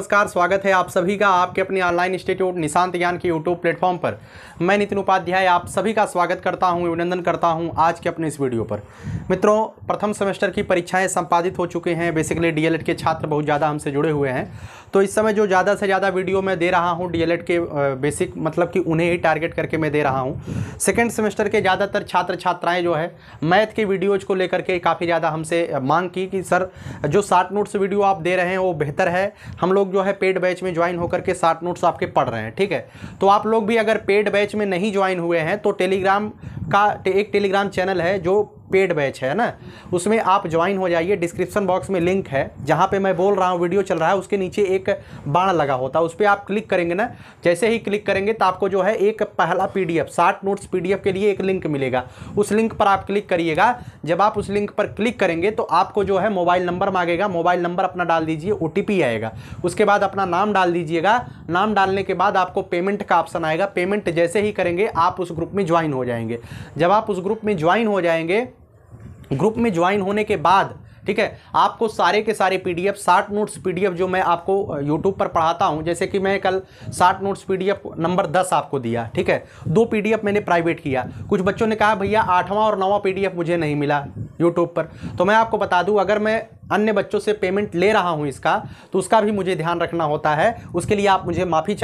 नमस्कार स्वागत है आप सभी का आपके अपने ऑनलाइन इंस्टीट्यूट निशांत ज्ञान के यूट्यूब प्लेटफॉर्म पर मैं नितिन उपाध्याय आप सभी का स्वागत करता हूं अभिनंदन करता हूं आज के अपने इस वीडियो पर मित्रों प्रथम सेमेस्टर की परीक्षाएं संपादित हो चुके हैं बेसिकली डीएलएड के छात्र बहुत ज़्यादा हमसे जुड़े हुए हैं तो इस समय जो ज़्यादा से ज़्यादा वीडियो मैं दे रहा हूँ डी के बेसिक मतलब कि उन्हें ही टारगेट करके मैं दे रहा हूँ सेकेंड सेमेस्टर के ज़्यादातर छात्र छात्राएँ जो है मैथ के वीडियोज़ को लेकर के काफ़ी ज़्यादा हमसे मांग की कि सर जो शार्ट नोट्स वीडियो आप दे रहे हैं वो बेहतर है हम लोग लोग जो है पेड बैच में ज्वाइन होकर के सात नोट्स आपके पढ़ रहे हैं ठीक है तो आप लोग भी अगर पेड बैच में नहीं ज्वाइन हुए हैं तो टेलीग्राम का एक टेलीग्राम चैनल है जो पेड बैच है ना उसमें आप ज्वाइन हो जाइए डिस्क्रिप्शन बॉक्स में लिंक है जहाँ पे मैं बोल रहा हूँ वीडियो चल रहा है उसके नीचे एक बाण लगा होता है उस पर आप क्लिक करेंगे ना जैसे ही क्लिक करेंगे तो आपको जो है एक पहला पी डी नोट्स पी के लिए एक लिंक मिलेगा उस लिंक पर आप क्लिक करिएगा जब आप उस लिंक पर क्लिक करेंगे तो आपको जो है मोबाइल नंबर मांगेगा मोबाइल नंबर अपना डाल दीजिए ओ आएगा उसके बाद अपना नाम डाल दीजिएगा नाम डालने के बाद आपको पेमेंट का ऑप्शन आएगा पेमेंट जैसे ही करेंगे आप उस ग्रुप में ज्वाइन हो जाएंगे जब आप उस ग्रुप में ज्वाइन हो जाएंगे ग्रुप में ज्वाइन होने के बाद ठीक है आपको सारे के सारे पी डी एफ साठ नोट्स पी डी एफ जो मैं आपको यूट्यूब पर पढ़ाता हूँ जैसे कि मैं कल साठ notes P D F number दस आपको दिया ठीक है दो पी डी एफ मैंने प्राइवेट किया कुछ बच्चों ने कहा भैया आठवां और नौवां पी डी एफ मुझे नहीं मिला यूट्यूब पर तो मैं आपको बता दूँ अगर मैं अन्य बच्चों से पेमेंट ले रहा हूँ इसका तो उसका भी मुझे ध्यान रखना होता है उसके लिए आप मुझे माफ़ी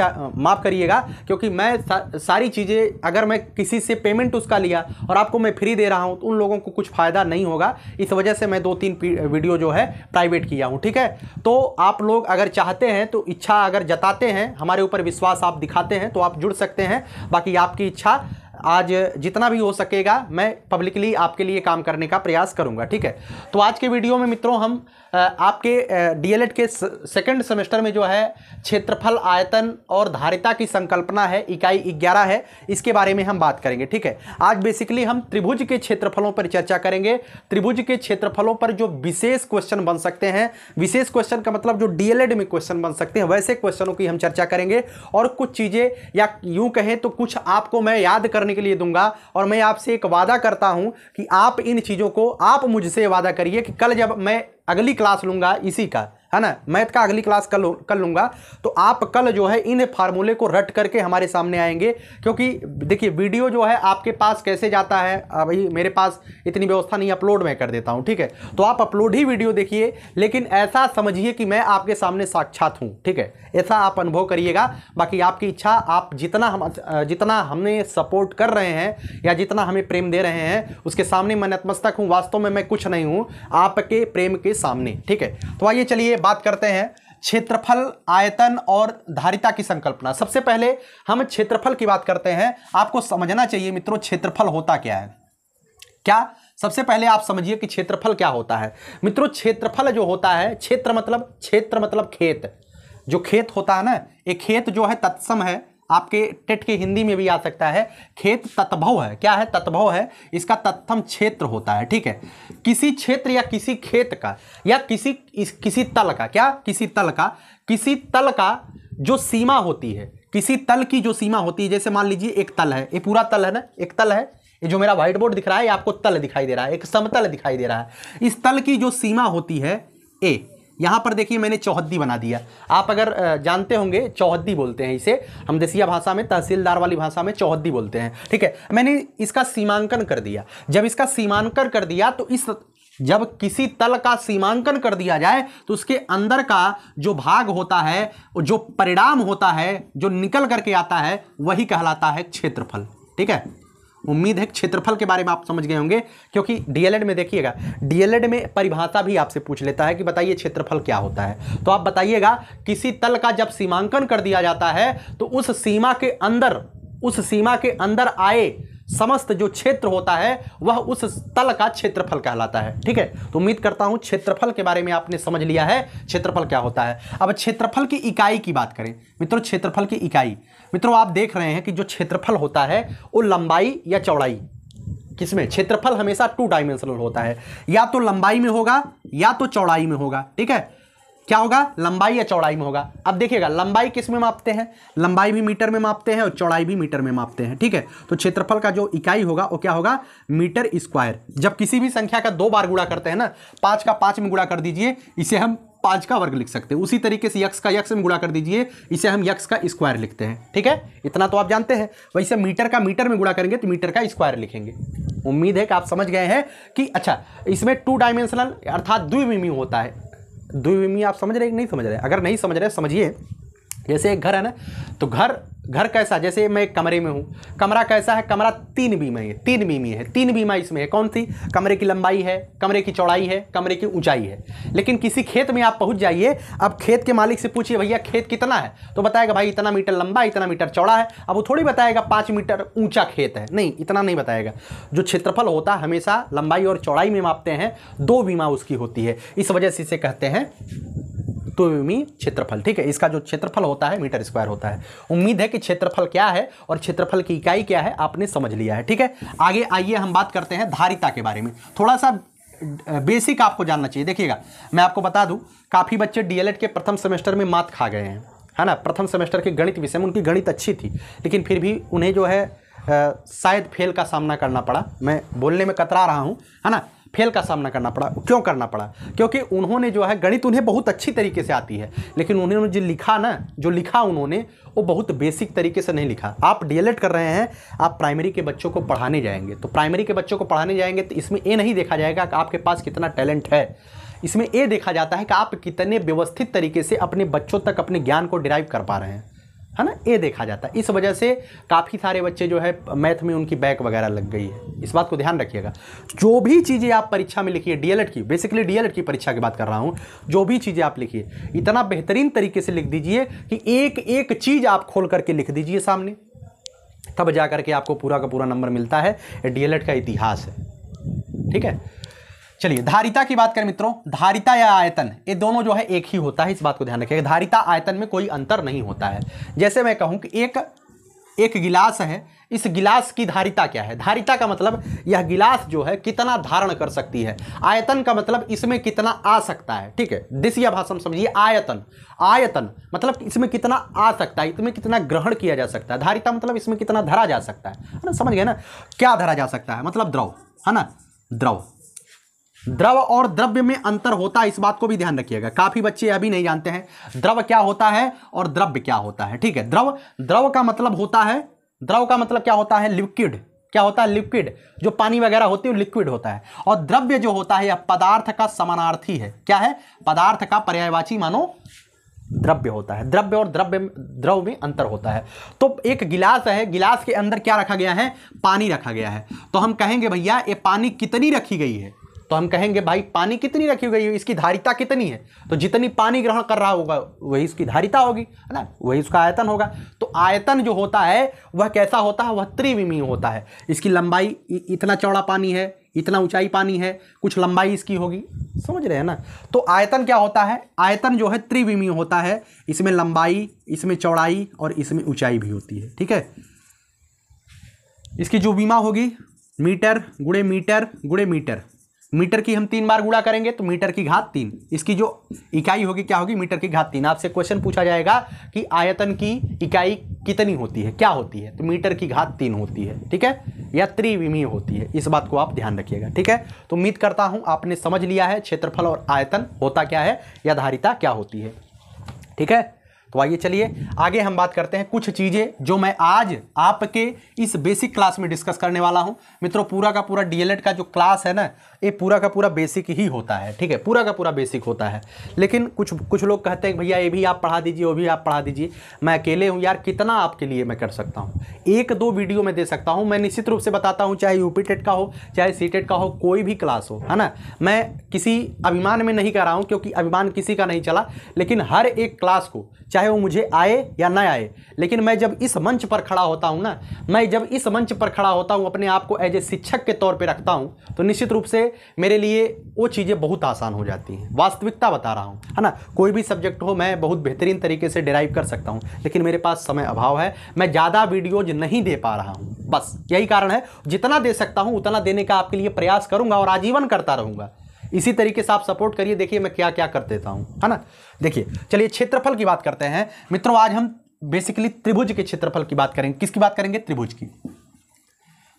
माफ़ करिएगा क्योंकि मैं सा, सारी चीज़ें अगर मैं किसी से पेमेंट उसका लिया और आपको मैं फ्री दे रहा हूँ तो उन लोगों को कुछ फ़ायदा नहीं होगा इस वजह से मैं दो तीन वीडियो जो है प्राइवेट किया हूँ ठीक है तो आप लोग अगर चाहते हैं तो इच्छा अगर जताते हैं हमारे ऊपर विश्वास आप दिखाते हैं तो आप जुड़ सकते हैं बाकी आपकी इच्छा आज जितना भी हो सकेगा मैं पब्लिकली आपके लिए काम करने का प्रयास करूँगा ठीक है तो आज के वीडियो में मित्रों हम आपके डीएलएड के सेकेंड सेमेस्टर में जो है क्षेत्रफल आयतन और धारिता की संकल्पना है इकाई ग्यारह है इसके बारे में हम बात करेंगे ठीक है आज बेसिकली हम त्रिभुज के क्षेत्रफलों पर चर्चा करेंगे त्रिभुज के क्षेत्रफलों पर जो विशेष क्वेश्चन बन सकते हैं विशेष क्वेश्चन का मतलब जो डीएलएड में क्वेश्चन बन सकते हैं वैसे क्वेश्चनों की हम चर्चा करेंगे और कुछ चीज़ें या यूँ कहें तो कुछ आपको मैं याद करने के लिए दूंगा और मैं आपसे एक वादा करता हूँ कि आप इन चीज़ों को आप मुझसे वादा करिए कि कल जब मैं अगली क्लास लूँगा इसी का है ना मैथ का अगली क्लास कल कर लूँगा तो आप कल जो है इन फार्मूले को रट करके हमारे सामने आएंगे क्योंकि देखिए वीडियो जो है आपके पास कैसे जाता है अभी मेरे पास इतनी व्यवस्था नहीं अपलोड मैं कर देता हूँ ठीक है तो आप अपलोड ही वीडियो देखिए लेकिन ऐसा समझिए कि मैं आपके सामने साक्षात हूँ ठीक है ऐसा आप अनुभव करिएगा बाकी आपकी इच्छा आप जितना हम जितना हमने सपोर्ट कर रहे हैं या जितना हमें प्रेम दे रहे हैं उसके सामने मैं नतमस्तक हूँ वास्तव में मैं कुछ नहीं हूँ आपके प्रेम के सामने ठीक है तो आइए चलिए बात करते हैं क्षेत्रफल आयतन और धारिता की संकल्पना सबसे पहले हम क्षेत्रफल की बात करते हैं आपको समझना चाहिए मित्रों क्षेत्रफल होता क्या है क्या सबसे पहले आप समझिए कि क्षेत्रफल क्या होता है मित्रों क्षेत्रफल जो होता है क्षेत्र मतलब क्षेत्र मतलब खेत जो खेत होता है ना एक खेत जो है तत्सम है आपके टेट के हिंदी में भी आ सकता है खेत तत्भव है क्या है तत्भव है इसका तत्थम क्षेत्र होता है ठीक है किसी क्षेत्र या किसी खेत का या किसी इस, किसी तल का क्या किसी तल का किसी तल का जो सीमा होती है किसी तल की जो सीमा होती है जैसे मान लीजिए एक तल है ये पूरा तल है ना एक तल है ये जो मेरा व्हाइट बोर्ड दिख रहा है ये आपको तल दिखाई दे रहा है एक समतल दिखाई दे रहा है इस तल की जो सीमा होती है ए यहाँ पर देखिए मैंने चौहद्दी बना दिया आप अगर जानते होंगे चौहद्दी बोलते हैं इसे हम देसिया भाषा में तहसीलदार वाली भाषा में चौहद्दी बोलते हैं ठीक है मैंने इसका सीमांकन कर दिया जब इसका सीमांकन कर दिया तो इस जब किसी तल का सीमांकन कर दिया जाए तो उसके अंदर का जो भाग होता है जो परिणाम होता है जो निकल करके आता है वही कहलाता है क्षेत्रफल ठीक है उम्मीद है क्षेत्रफल के बारे में आप समझ गए होंगे क्योंकि डीएलएड में देखिएगा डीएलएड में परिभाषा भी आपसे पूछ लेता है कि बताइए क्षेत्रफल क्या होता है तो आप बताइएगा किसी तल का जब सीमांकन कर दिया जाता है तो उस सीमा के अंदर उस सीमा के अंदर आए समस्त जो क्षेत्र होता है वह उस तल का क्षेत्रफल कहलाता है ठीक है तो उम्मीद करता हूं क्षेत्रफल के बारे में आपने समझ लिया है क्षेत्रफल क्या होता है अब क्षेत्रफल की इकाई की बात करें मित्रों क्षेत्रफल की इकाई मित्रों आप देख रहे हैं कि जो क्षेत्रफल होता है वो लंबाई या चौड़ाई किसमें क्षेत्रफल हमेशा टू डायमेंशनल होता है या तो लंबाई में होगा या तो चौड़ाई में होगा ठीक है क्या होगा लंबाई या चौड़ाई में होगा अब देखिएगा लंबाई किस में मापते हैं लंबाई भी मीटर में मापते हैं और चौड़ाई भी मीटर में मापते हैं ठीक है तो क्षेत्रफल का जो इकाई होगा वो क्या होगा मीटर स्क्वायर जब किसी भी संख्या का दो बार गुड़ा करते हैं ना पांच का पांच में गुड़ा कर दीजिए इसे हम पांच का वर्ग लिख सकते हैं उसी तरीके से यक्स का यक्स में गुड़ा कर दीजिए इसे हम यक्स का स्क्वायर लिखते हैं ठीक है इतना तो आप जानते हैं वैसे मीटर का मीटर में गुड़ा करेंगे तो मीटर का स्क्वायर लिखेंगे उम्मीद है कि आप समझ गए हैं कि अच्छा इसमें टू डायमेंशनल अर्थात द्विविमी होता है द्विविमी आप समझ रहे हैं कि नहीं समझ रहे अगर नहीं समझ रहे समझिए जैसे एक घर है ना तो घर घर कैसा जैसे मैं एक कमरे में हूँ कमरा कैसा है कमरा तीन बीमा है तीन बीमी है तीन बीमा इसमें है कौन सी कमरे की लंबाई है कमरे की चौड़ाई है कमरे की ऊंचाई है लेकिन किसी खेत में आप पहुँच जाइए अब खेत के मालिक से पूछिए भैया खेत कितना है तो बताएगा भाई इतना मीटर लंबा इतना मीटर चौड़ा है अब वो थोड़ी बताएगा पाँच मीटर ऊँचा खेत है नहीं इतना नहीं बताएगा जो क्षेत्रफल होता है हमेशा लंबाई और चौड़ाई में मापते हैं दो बीमा उसकी होती है इस वजह से इसे कहते हैं यूमी क्षेत्रफल ठीक है इसका जो क्षेत्रफल होता है मीटर स्क्वायर होता है उम्मीद है कि क्षेत्रफल क्या है और क्षेत्रफल की इकाई क्या है आपने समझ लिया है ठीक है आगे आइए हम बात करते हैं धारिता के बारे में थोड़ा सा बेसिक आपको जानना चाहिए देखिएगा मैं आपको बता दूँ काफ़ी बच्चे डीएलएड के प्रथम सेमेस्टर में मात खा गए हैं है ना प्रथम सेमेस्टर के गणित विषय में उनकी गणित अच्छी थी लेकिन फिर भी उन्हें जो है शायद फेल का सामना करना पड़ा मैं बोलने में कतरा रहा हूँ है ना फेल का सामना करना पड़ा क्यों करना पड़ा क्योंकि उन्होंने जो है गणित उन्हें बहुत अच्छी तरीके से आती है लेकिन उन्होंने जो लिखा ना जो लिखा उन्होंने वो बहुत बेसिक तरीके से नहीं लिखा आप डीएलएड कर रहे हैं आप प्राइमरी के बच्चों को पढ़ाने जाएंगे तो प्राइमरी के बच्चों को पढ़ाने जाएंगे तो इसमें ये नहीं देखा जाएगा कि आपके पास कितना टैलेंट है इसमें ये देखा जाता है कि आप कितने व्यवस्थित तरीके से अपने बच्चों तक अपने ज्ञान को डिराइव कर पा रहे हैं है ना ये देखा जाता है इस वजह से काफ़ी सारे बच्चे जो है मैथ में उनकी बैक वगैरह लग गई है इस बात को ध्यान रखिएगा जो भी चीज़ें आप परीक्षा में लिखिए डीएलएड की बेसिकली डीएलएड की परीक्षा की बात कर रहा हूँ जो भी चीज़ें आप लिखिए इतना बेहतरीन तरीके से लिख दीजिए कि एक एक चीज़ आप खोल करके लिख दीजिए सामने तब जा करके आपको पूरा का पूरा नंबर मिलता है डीएलएड का इतिहास है ठीक है चलिए धारिता की बात करें मित्रों धारिता या आयतन ये दोनों जो है एक ही होता है इस बात को ध्यान रखिएगा धारिता आयतन में कोई अंतर नहीं होता है जैसे मैं कहूँ कि एक एक गिलास है इस गिलास की धारिता क्या है धारिता का मतलब यह गिलास जो है कितना धारण कर सकती है आयतन का मतलब इसमें कितना आ सकता है ठीक है देसीय भाषा में समझिए आयतन आयतन मतलब इसमें कितना आ सकता है इसमें कितना ग्रहण किया जा सकता है धारिता मतलब इसमें कितना धरा जा सकता है ना समझ गए ना क्या धरा जा सकता है मतलब द्रव है ना द्रव द्रव और द्रव्य में अंतर होता है इस बात को भी ध्यान रखिएगा काफी बच्चे अभी नहीं जानते हैं द्रव क्या होता है और द्रव्य क्या होता है ठीक है द्रव द्रव का मतलब होता है द्रव का मतलब क्या होता है लिक्विड क्या होता है लिक्विड जो पानी वगैरह होती है लिक्विड होता है और द्रव्य जो होता है यह पदार्थ का समानार्थी है क्या है पदार्थ का पर्यायवाची मानो द्रव्य होता है द्रव्य और द्रव्य द्रव में अंतर होता है तो एक गिलास है गिलास के अंदर क्या रखा गया है पानी रखा गया है तो हम कहेंगे भैया ये पानी कितनी रखी गई है तो हम कहेंगे भाई पानी कितनी रखी गई इसकी धारिता कितनी है तो जितनी पानी ग्रहण कर रहा होगा वही इसकी धारिता होगी है ना वही उसका आयतन होगा तो आयतन जो होता है वह कैसा होता है वह त्रिविमी होता है इसकी लंबाई इतना चौड़ा पानी है इतना ऊंचाई पानी है कुछ लंबाई इसकी होगी समझ रहे हैं ना तो आयतन क्या होता है आयतन जो है त्रिविमी होता है इसमें लंबाई इसमें चौड़ाई और इसमें ऊंचाई भी होती है ठीक है इसकी जो बीमा होगी मीटर गुड़े मीटर गुड़े मीटर मीटर की हम तीन बार गुड़ा करेंगे तो मीटर की घात तीन इसकी जो इकाई होगी क्या होगी मीटर की घात तीन आपसे क्वेश्चन पूछा जाएगा कि आयतन की इकाई कितनी होती है क्या होती है तो मीटर की घात तीन होती है ठीक है या त्रिविमी होती है इस बात को आप ध्यान रखिएगा ठीक है तो उम्मीद करता हूँ आपने समझ लिया है क्षेत्रफल और आयतन होता क्या है या धारिता क्या होती है ठीक है तो आइए चलिए आगे हम बात करते हैं कुछ चीज़ें जो मैं आज आपके इस बेसिक क्लास में डिस्कस करने वाला हूं मित्रों पूरा का पूरा डीएलएड का जो क्लास है ना ये पूरा का पूरा बेसिक ही होता है ठीक है पूरा का पूरा बेसिक होता है लेकिन कुछ कुछ लोग कहते हैं भैया ये भी आप पढ़ा दीजिए वो भी आप पढ़ा दीजिए मैं अकेले हूँ यार कितना आपके लिए मैं कर सकता हूँ एक दो वीडियो में दे सकता हूँ मैं निश्चित रूप से बताता हूँ चाहे यूपी टेट का हो चाहे सी टेट का हो कोई भी क्लास हो है ना मैं किसी अभिमान में नहीं कर रहा हूँ क्योंकि अभिमान किसी का नहीं चला लेकिन हर एक क्लास को चाहे चाहे वो मुझे आए या ना आए लेकिन मैं जब इस मंच पर खड़ा होता हूँ ना मैं जब इस मंच पर खड़ा होता हूँ अपने आप को एज ए शिक्षक के तौर पे रखता हूँ तो निश्चित रूप से मेरे लिए वो चीज़ें बहुत आसान हो जाती हैं वास्तविकता बता रहा हूँ है ना कोई भी सब्जेक्ट हो मैं बहुत बेहतरीन तरीके से डिराइव कर सकता हूँ लेकिन मेरे पास समय अभाव है मैं ज़्यादा वीडियोज नहीं दे पा रहा हूँ बस यही कारण है जितना दे सकता हूँ उतना देने का आपके लिए प्रयास करूँगा और आजीवन करता रहूँगा इसी तरीके से आप सपोर्ट करिए देखिए मैं क्या क्या कर देता हूँ है ना देखिए चलिए क्षेत्रफल की बात करते हैं मित्रों आज हम बेसिकली त्रिभुज के क्षेत्रफल की बात करेंगे किसकी बात करेंगे त्रिभुज की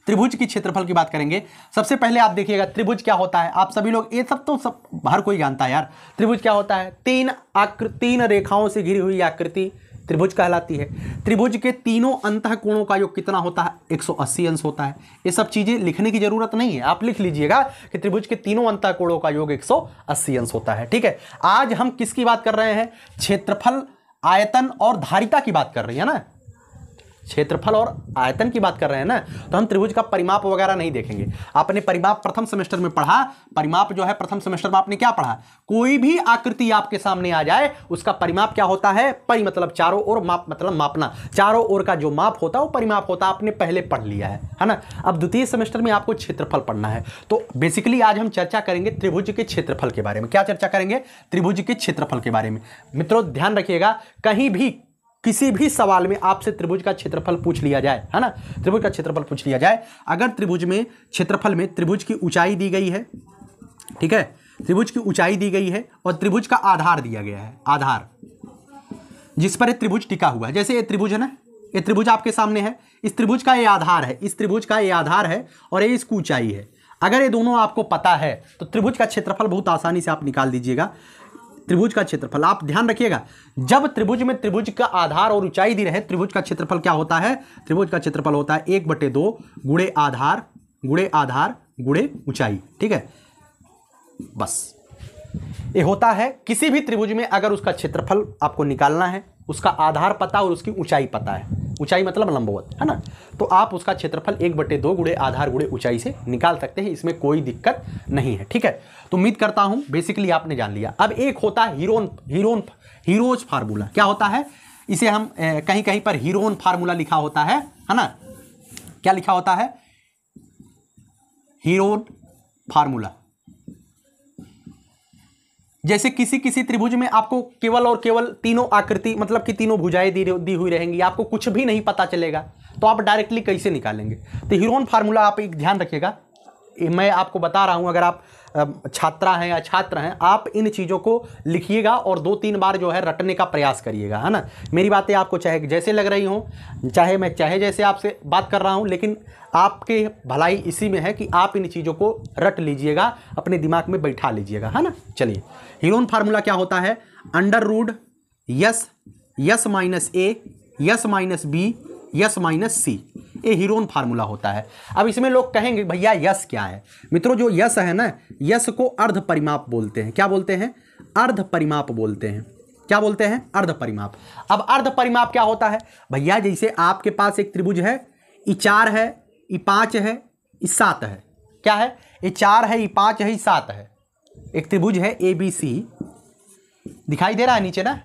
त्रिभुज की क्षेत्रफल की बात करेंगे सबसे पहले आप देखिएगा त्रिभुज क्या होता है आप सभी लोग ये सब तो सब हर कोई जानता है यार त्रिभुज क्या होता है तीन आकृति तीन रेखाओं से घिरी हुई आकृति त्रिभुज कहलाती है त्रिभुज के तीनों अंत कोणों का योग कितना होता है 180 अंश होता है ये सब चीज़ें लिखने की जरूरत नहीं है आप लिख लीजिएगा कि त्रिभुज के तीनों अंत कोणों का योग 180 अंश होता है ठीक है आज हम किसकी बात कर रहे हैं क्षेत्रफल आयतन और धारिता की बात कर रही है ना क्षेत्रफल और आयतन की बात कर रहे हैं ना तो हम त्रिभुज का परिमाप वगैरह नहीं देखेंगे आपने परिमाप प्रथम सेमेस्टर में पढ़ा परिमाप जो है प्रथम सेमेस्टर में आपने क्या पढ़ा कोई भी आकृति आपके सामने आ जाए उसका परिमाप क्या होता है परि मतलब चारों ओर माप मतलब मापना चारों ओर का जो माप होता है वो परिमाप होता आपने पहले पढ़ लिया है है ना अब द्वितीय सेमेस्टर में आपको क्षेत्रफल पढ़ना है तो बेसिकली आज हम चर्चा करेंगे त्रिभुज के क्षेत्रफल के बारे में क्या चर्चा करेंगे त्रिभुज के क्षेत्रफल के बारे में मित्रों ध्यान रखिएगा कहीं भी किसी भी सवाल में आपसे त्रिभुज का क्षेत्रफल पूछ लिया जाए है ना त्रिभुज का क्षेत्रफल पूछ लिया जाए अगर त्रिभुज में क्षेत्रफल में त्रिभुज की ऊंचाई दी गई है ठीक है त्रिभुज की ऊंचाई दी गई है और त्रिभुज का आधार दिया गया है आधार जिस पर त्रिभुज टिका हुआ है जैसे ये त्रिभुज है ना ये त्रिभुज आपके सामने है इस त्रिभुज का ये आधार है इस त्रिभुज का ये आधार है और ये इसकी ऊंचाई है अगर ये दोनों आपको पता है तो त्रिभुज का क्षेत्रफल बहुत आसानी से आप निकाल दीजिएगा त्रिभुज का क्षेत्रफल आप ध्यान रखिएगा जब त्रिभुज में त्रिभुज का आधार और ऊंचाई दी रहे त्रिभुज का क्षेत्रफल क्या होता है त्रिभुज का क्षेत्रफल होता है एक बटे दो गुड़े आधार गुड़े आधार गुड़े ऊंचाई ठीक है बस ये होता है किसी भी त्रिभुज में अगर उसका क्षेत्रफल आपको निकालना है उसका आधार पता और उसकी ऊंचाई पता है ऊंचाई मतलब लंबवत है ना तो आप उसका क्षेत्रफल एक बटे दो गुड़े आधार गुड़े ऊंचाई से निकाल सकते हैं इसमें कोई दिक्कत नहीं है ठीक है तो उम्मीद करता हूं बेसिकली आपने जान लिया अब एक होता है हीरोन हीरोन हीरोज फार्मूला क्या होता है इसे हम ए, कहीं कहीं पर हीरोन फार्मूला लिखा होता है है ना क्या लिखा होता है हीरोन फार्मूला जैसे किसी किसी त्रिभुज में आपको केवल और केवल तीनों आकृति मतलब कि तीनों भुजाएं दी दी हुई रहेंगी आपको कुछ भी नहीं पता चलेगा तो आप डायरेक्टली कैसे निकालेंगे तो हीरोन फार्मूला आप एक ध्यान रखिएगा मैं आपको बता रहा हूँ अगर आप छात्रा हैं या छात्र हैं आप इन चीज़ों को लिखिएगा और दो तीन बार जो है रटने का प्रयास करिएगा है ना मेरी बातें आपको चाहे जैसे लग रही हों चाहे मैं चाहे जैसे आपसे बात कर रहा हूँ लेकिन आपके भलाई इसी में है कि आप इन चीज़ों को रट लीजिएगा अपने दिमाग में बैठा लीजिएगा है ना चलिए हीरोन फार्मूला क्या होता है under root S S minus A S minus B S minus C ये हीरोन फार्मूला होता है अब इसमें लोग कहेंगे भैया यस क्या है मित्रों जो यस है ना यस को अर्ध परिमाप बोलते हैं क्या बोलते हैं अर्ध परिमाप बोलते हैं क्या बोलते हैं अर्ध परिमाप अब अर्ध परिमाप क्या होता है भैया जैसे आपके पास एक त्रिभुज है ये चार है ये पाँच है ये सात है क्या है ये चार है ये पाँच है ये सात है एक त्रिभुज है ए बी सी दिखाई दे रहा है नीचे ना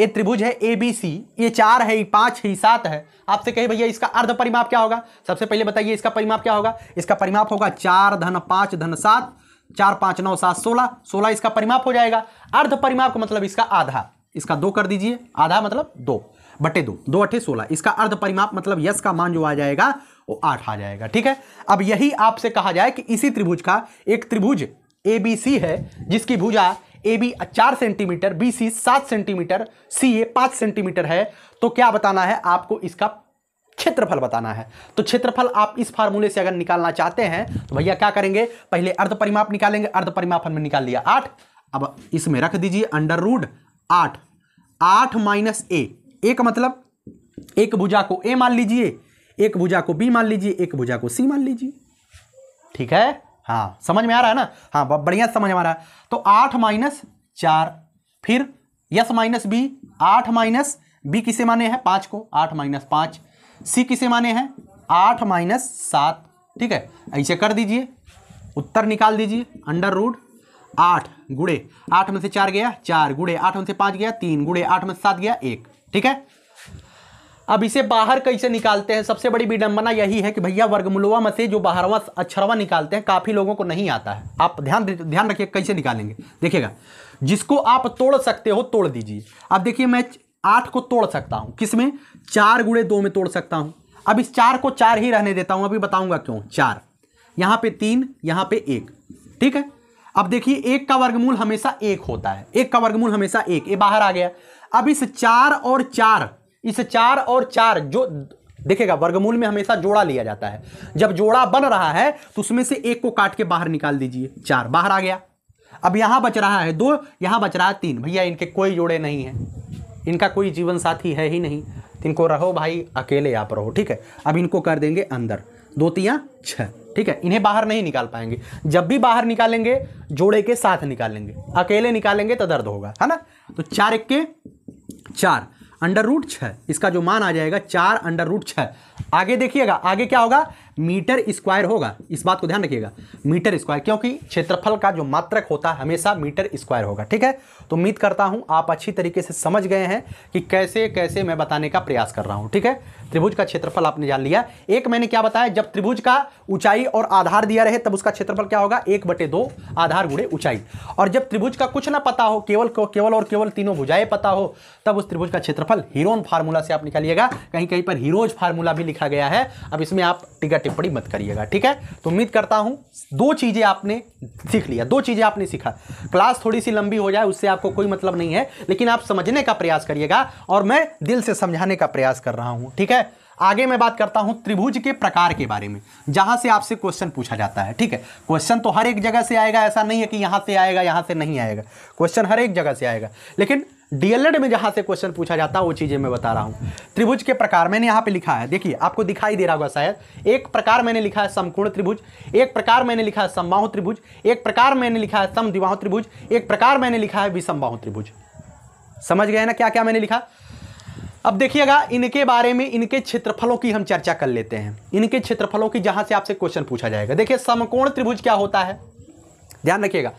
ये त्रिभुज है ए बी सी ये चार है ये पाँच है ये सात है आपसे कहे भैया इसका अर्ध परिमाप क्या होगा सबसे पहले बताइए इसका परिमाप क्या होगा इसका परिमाप होगा चार धन पाँच धन सात चार पाँच नौ सात सोलह सोलह इसका परिमाप हो जाएगा अर्ध परिमाप का मतलब इसका आधा इसका दो कर दीजिए आधा मतलब दो बटे दो दो अठे सोलह इसका अर्ध परिमाप मतलब यस का मान जो आ जाएगा वो आठ आ जाएगा ठीक है अब यही आपसे कहा जाए कि इसी त्रिभुज का एक त्रिभुज ए बी सी है जिसकी भुजा ए बी चार सेंटीमीटर बी सी सात सेंटीमीटर सी ए पांच सेंटीमीटर है तो क्या बताना है आपको इसका क्षेत्रफल बताना है तो क्षेत्रफल आप इस फार्मूले से अगर निकालना चाहते हैं तो भैया क्या करेंगे पहले अर्ध परिमाप निकालेंगे अर्ध परिमाप हमने निकाल लिया आठ अब इसमें रख दीजिए अंडर रूड आठ आठ माइनस ए एक मतलब एक भुजा को ए मान लीजिए एक भुजा को बी मान लीजिए एक भुजा को सी मान लीजिए ठीक है हाँ समझ में आ रहा है ना हाँ बढ़िया समझ में आ रहा है तो आठ माइनस चार फिर यस माइनस बी आठ माइनस बी किसे माने हैं पाँच को आठ माइनस पाँच सी किसे माने हैं आठ माइनस सात ठीक है ऐसे कर दीजिए उत्तर निकाल दीजिए अंडर रूड आठ गुड़े आठ में से चार गया चार गुड़े आठ में से पाँच गया तीन गुड़े आठ में से सात गया एक ठीक है अब इसे बाहर कैसे निकालते हैं सबसे बड़ी विडंबना यही है कि भैया वर्गमूलवा में से जो बाहरवा अक्षरवा निकालते हैं काफ़ी लोगों को नहीं आता है आप ध्यान ध्यान रखिए कैसे निकालेंगे देखिएगा जिसको आप तोड़ सकते हो तोड़ दीजिए अब देखिए मैं आठ को तोड़ सकता हूँ किस में चार गुड़े दो में तोड़ सकता हूँ अब इस चार को चार ही रहने देता हूँ अभी बताऊँगा क्यों चार यहाँ पे तीन यहाँ पे एक ठीक है अब देखिए एक का वर्गमूल हमेशा एक होता है एक का वर्गमूल हमेशा एक ये बाहर आ गया अब इस चार और चार इस चार और चार जो देखेगा वर्गमूल में हमेशा जोड़ा लिया जाता है जब जोड़ा बन रहा है तो उसमें से एक को काट के बाहर निकाल दीजिए चार बाहर आ गया अब यहां बच रहा है दो यहां बच रहा है तीन भैया इनके कोई जोड़े नहीं है इनका कोई जीवन साथी है ही नहीं इनको रहो भाई अकेले आप रहो ठीक है अब इनको कर देंगे अंदर दो तिया छह ठीक है इन्हें बाहर नहीं निकाल पाएंगे जब भी बाहर निकालेंगे जोड़े के साथ निकालेंगे अकेले निकालेंगे तो दर्द होगा है ना तो चार एक के चार अंडर रूट छः इसका जो मान आ जाएगा चार अंडर रूट छः आगे देखिएगा आगे क्या होगा मीटर स्क्वायर होगा इस बात को ध्यान रखिएगा मीटर स्क्वायर क्योंकि क्षेत्रफल का जो मात्रक होता है हमेशा मीटर स्क्वायर होगा ठीक है तो उम्मीद करता हूं आप अच्छी तरीके से समझ गए हैं कि कैसे कैसे मैं बताने का प्रयास कर रहा हूं ठीक है त्रिभुज का क्षेत्रफल आपने जान लिया एक मैंने क्या बताया जब त्रिभुज का ऊंचाई और आधार दिया रहे तब उसका क्षेत्रफल क्या होगा एक बटे दो आधार गुड़े ऊंचाई और जब त्रिभुज का कुछ ना पता हो केवल केवल और केवल तीनों भुजाएं पता हो तब उस त्रिभुज का क्षेत्रफल हीरोन फार्मूला से आप निकालिएगा कहीं कहीं पर हीरोज फार्मूला भी लिखा गया है अब इसमें आप टिका टिप्पणी मत करिएगा ठीक है तो उम्मीद करता हूं दो चीजें आपने सीख लिया दो चीजें आपने सीखा क्लास थोड़ी सी लंबी हो जाए उससे आप आपको कोई मतलब नहीं है लेकिन आप समझने का प्रयास करिएगा और मैं दिल से समझाने का प्रयास कर रहा हूँ ठीक है आगे मैं बात करता हूं त्रिभुज के प्रकार के बारे में जहां से आपसे क्वेश्चन पूछा जाता है ठीक है क्वेश्चन तो हर एक जगह से आएगा ऐसा नहीं है कि यहां से आएगा यहां से नहीं आएगा क्वेश्चन हर एक जगह से आएगा लेकिन डीएलएड में जहां से क्वेश्चन पूछा जाता है वो चीज़ें मैं बता रहा हूं त्रिभुज के प्रकार मैंने यहां पे लिखा है देखिए आपको दिखाई दे रहा होगा शायद एक प्रकार मैंने लिखा है समकोण त्रिभुज एक प्रकार मैंने लिखा है समबाहु त्रिभुज एक प्रकार मैंने लिखा है समद्विबाहु त्रिभुज एक प्रकार मैंने लिखा है विषमबाहु त्रिभुज समझ गए ना क्या क्या मैंने लिखा अब देखिएगा इनके बारे में इनके क्षेत्रफलों की हम चर्चा कर लेते हैं इनके क्षेत्रफलों की जहां से आपसे क्वेश्चन पूछा जाएगा देखिए समकोण त्रिभुज क्या होता है ध्यान रखिएगा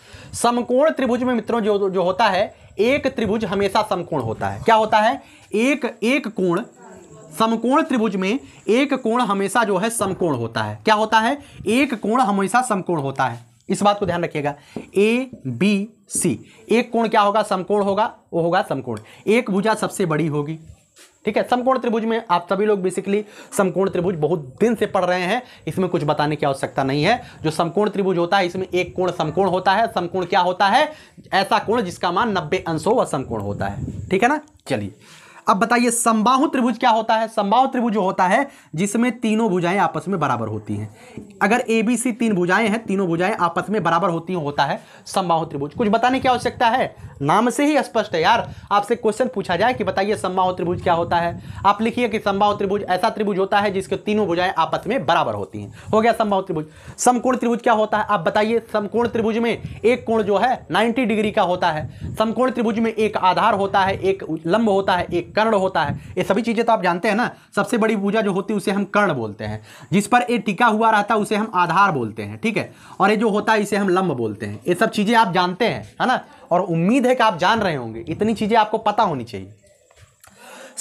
समकोण त्रिभुज में मित्रों जो जो होता है एक त्रिभुज हमेशा समकोण होता है क्या होता है एक एक कोण समकोण त्रिभुज में एक कोण हमेशा जो है समकोण होता है क्या होता है एक कोण हमेशा समकोण होता है इस बात को ध्यान रखिएगा ए बी सी एक कोण क्या होगा समकोण होगा वो होगा समकोण एक भुजा सबसे बड़ी होगी ठीक है समकोण त्रिभुज में आप सभी लोग बेसिकली समकोण त्रिभुज बहुत दिन से पढ़ रहे हैं इसमें कुछ बताने की आवश्यकता नहीं है जो समकोण त्रिभुज होता है इसमें एक कोण समकोण होता है समकोण क्या होता है ऐसा कोण जिसका मान नब्बे अंश हो समकोण होता है ठीक है ना चलिए अब बताइए संबाहु त्रिभुज क्या होता है संबाहु त्रिभुज होता है जिसमें तीनों भुजाएं आपस में बराबर होती हैं अगर ए बी सी तीन भुजाएं हैं तीनों भुजाएं आपस में बराबर होती हैं होता है संबाहु त्रिभुज कुछ बताने की आवश्यकता है नाम से ही स्पष्ट है यार आपसे क्वेश्चन पूछा जाए कि बताइए संबाहु त्रिभुज क्या होता है आप लिखिए कि संबाहु त्रिभुज ऐसा त्रिभुज होता है जिसके तीनों भुजाएं आपस में बराबर होती हैं हो गया संबाहु त्रिभुज समकोण त्रिभुज क्या होता है आप बताइए समकोण त्रिभुज में एक कोण जो है 90 डिग्री का होता है समकोण त्रिभुज में एक आधार होता है एक लंब होता है एक कर्ण होता है ये सभी चीज़ें तो आप जानते हैं ना सबसे बड़ी पूजा जो होती है उसे हम कर्ण बोलते हैं जिस पर ये टिका हुआ रहता है उसे हम आधार बोलते हैं ठीक है और ये जो होता है इसे हम लंब बोलते हैं ये सब चीज़ें आप जानते हैं है ना और उम्मीद है कि आप जान रहे होंगे इतनी चीज़ें आपको पता होनी चाहिए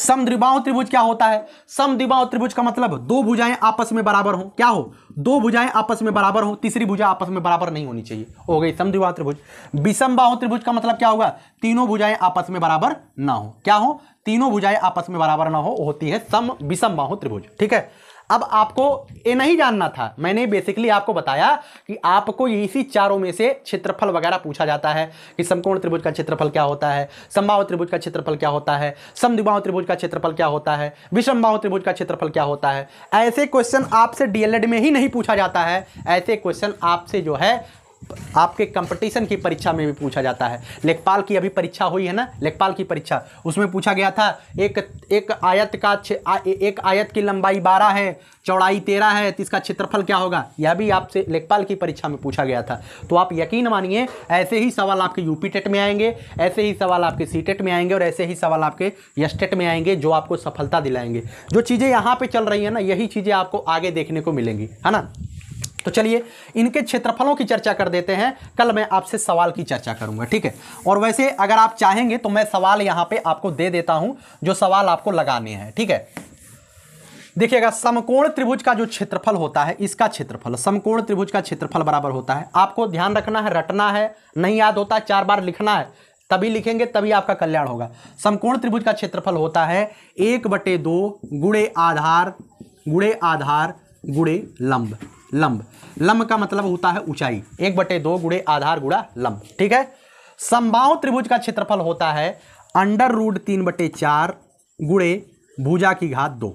समद्विबाहु त्रिभुज क्या होता है समद्विबाहु त्रिभुज का मतलब दो भुजाएं आपस में बराबर हो क्या हो दो भुजाएं आपस में बराबर हो तीसरी भुजा आपस में बराबर नहीं होनी चाहिए हो गई समद्विबाहु त्रिभुज विषम बाहु त्रिभुज का मतलब क्या होगा तीनों भुजाएं आपस में बराबर ना हो क्या हो तीनों भुजाएं आपस में बराबर ना हो होती है सम विषम बाहु त्रिभुज ठीक है अब आपको ये नहीं जानना था मैंने बेसिकली आपको बताया कि आपको इसी चारों में से क्षेत्रफल वगैरह पूछा जाता है कि समकोण त्रिभुज का क्षेत्रफल क्या होता है समबाहु त्रिभुज का क्षेत्रफल क्या होता है समद्विबाहु त्रिभुज का क्षेत्रफल क्या होता है विषमबाहु त्रिभुज का क्षेत्रफल क्या होता है ऐसे क्वेश्चन आपसे डीएलएड में ही नहीं पूछा जाता है ऐसे क्वेश्चन आपसे जो है आपके कंपटीशन की परीक्षा में भी पूछा जाता है लेखपाल की अभी परीक्षा हुई है ना लेखपाल की परीक्षा उसमें पूछा गया था एक एक आयत का आ, एक आयत की लंबाई बारह है चौड़ाई तेरह है तो इसका क्षेत्रफल क्या होगा यह भी आपसे लेखपाल की परीक्षा में पूछा गया था तो आप यकीन मानिए ऐसे ही सवाल आपके यूपी टेट में आएंगे ऐसे ही सवाल आपके सी टेट में आएंगे और ऐसे ही सवाल आपके यस्टेट में आएंगे जो आपको सफलता दिलाएंगे जो चीज़ें यहाँ पर चल रही है ना यही चीज़ें आपको आगे देखने को मिलेंगी है ना तो चलिए इनके क्षेत्रफलों की चर्चा कर देते हैं कल मैं आपसे सवाल की चर्चा करूंगा ठीक है और वैसे अगर आप चाहेंगे तो मैं सवाल यहां पे आपको दे देता हूं जो सवाल आपको लगाने हैं ठीक है देखिएगा समकोण त्रिभुज का जो क्षेत्रफल होता है इसका क्षेत्रफल समकोण त्रिभुज का क्षेत्रफल बराबर होता है आपको ध्यान रखना है रटना है नहीं याद होता चार बार लिखना है तभी लिखेंगे तभी आपका कल्याण होगा समकोण त्रिभुज का क्षेत्रफल होता है एक बटे दो गुड़े आधार गुड़े आधार गुड़े लंब लंब लंब का मतलब होता है ऊंचाई एक बटे दो गुड़े आधार गुड़ा लंब ठीक है संभाव त्रिभुज का क्षेत्रफल होता है अंडर रूट तीन बटे चार गुड़े भुजा की घात दो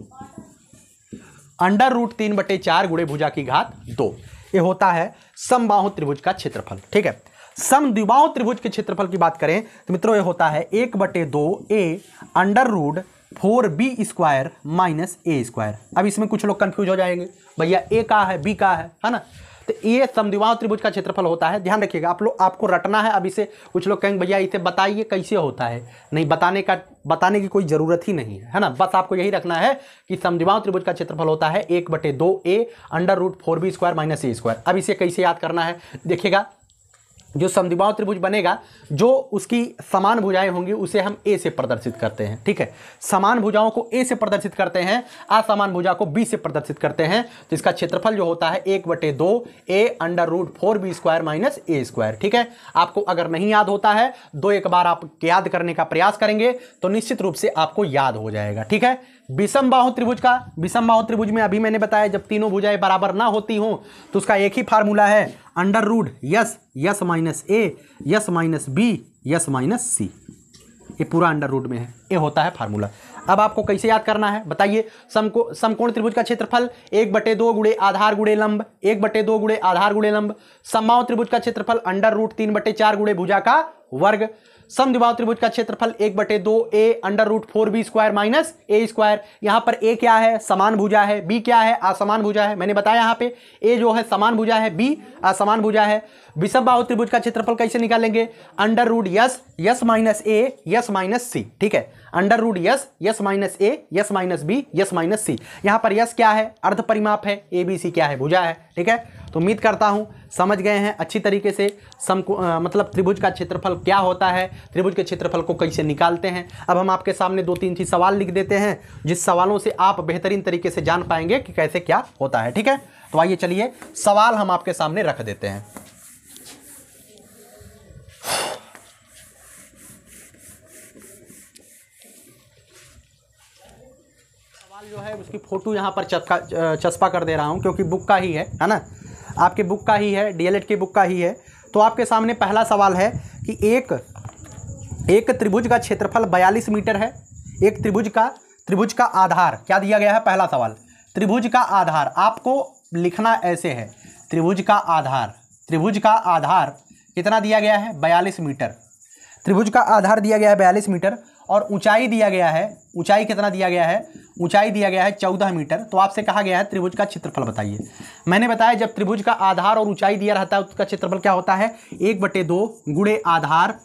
अंडर रूट तीन बटे चार गुड़े भुजा की घात दो ये होता है समबाहु त्रिभुज का क्षेत्रफल ठीक है समद्विबाहु त्रिभुज के क्षेत्रफल की बात करें तो मित्रों ये होता है एक बटे दो A under root four B square minus A square अब इसमें कुछ लोग कंफ्यूज हो जाएंगे भैया ए का है बी का है है ना तो ए समिवाओं त्रिभुज का क्षेत्रफल होता है ध्यान रखिएगा आप लोग आपको रटना है अब इसे कुछ लोग कहेंगे भैया इसे बताइए कैसे होता है नहीं बताने का बताने की कोई ज़रूरत ही नहीं है है ना बस आपको यही रखना है कि समझिवाओं त्रिभुज का क्षेत्रफल होता है एक बटे दो A under root four B square minus A square अब इसे कैसे याद करना है देखिएगा जो समिभाव त्रिभुज बनेगा जो उसकी समान भुजाएं होंगी उसे हम ए से प्रदर्शित करते हैं ठीक है समान भुजाओं को ए से प्रदर्शित करते हैं असमान भुजा को बी से प्रदर्शित करते हैं तो इसका क्षेत्रफल जो होता है एक बटे दो A under root four B square minus A square ठीक है आपको अगर नहीं याद होता है दो एक बार आप याद करने का प्रयास करेंगे तो निश्चित रूप से आपको याद हो जाएगा ठीक है विषम बाहु त्रिभुज का विषम बाहु त्रिभुज में अभी मैंने बताया जब तीनों भुजाएं बराबर ना होती हों तो उसका एक ही फार्मूला है under root S S minus A S minus B S minus C ये पूरा अंडर रूट में है ये होता है फार्मूला अब आपको कैसे याद करना है बताइए समको समकोण त्रिभुज का क्षेत्रफल एक बटे दो गुड़े आधार गुड़े लंब एक बटे दो गुड़े आधार गुड़े लंब समबाहु त्रिभुज का क्षेत्रफल अंडर रूट तीन बटे चार गुड़े भुजा का वर्ग समद्विबाहु त्रिभुज का क्षेत्रफल एक बटे दो A under root four B square minus A square यहाँ पर ए क्या है समान भुजा है बी क्या है असमान भुजा है मैंने बताया यहाँ पे ए जो है समान भुजा है बी असमान भुजा है विषम बाहु त्रिभुज का क्षेत्रफल कैसे निकालेंगे under root S S minus A S minus C ठीक है under root S S minus A S minus B S minus C यहाँ पर यस क्या है अर्ध परिमाप है ए बी सी क्या है भुजा है ठीक है तो उम्मीद करता हूँ समझ गए हैं अच्छी तरीके से सम आ, मतलब त्रिभुज का क्षेत्रफल क्या होता है त्रिभुज के क्षेत्रफल को कैसे निकालते हैं अब हम आपके सामने दो तीन चीज सवाल लिख देते हैं जिस सवालों से आप बेहतरीन तरीके से जान पाएंगे कि कैसे क्या होता है ठीक है तो आइए चलिए सवाल हम आपके सामने रख देते हैं सवाल जो है उसकी फोटो यहां पर चस्पा चस्पा कर दे रहा हूं क्योंकि बुक का ही है है ना आपके बुक का ही है डीएलएड की बुक का ही है तो आपके सामने पहला सवाल है कि एक एक त्रिभुज का क्षेत्रफल बयालीस मीटर है एक त्रिभुज का त्रिभुज का आधार क्या दिया गया है पहला सवाल त्रिभुज का आधार आपको लिखना ऐसे है त्रिभुज का आधार त्रिभुज का आधार कितना दिया गया है बयालीस मीटर त्रिभुज का आधार दिया गया है बयालीस मीटर और ऊंचाई दिया गया है ऊंचाई कितना दिया गया है ऊंचाई दिया गया है चौदह मीटर तो आपसे कहा गया है त्रिभुज का क्षेत्रफल बताइए मैंने बताया जब त्रिभुज का आधार और ऊंचाई दिया रहता है उसका क्षेत्रफल क्या होता है एक बटे दो गुड़े आधार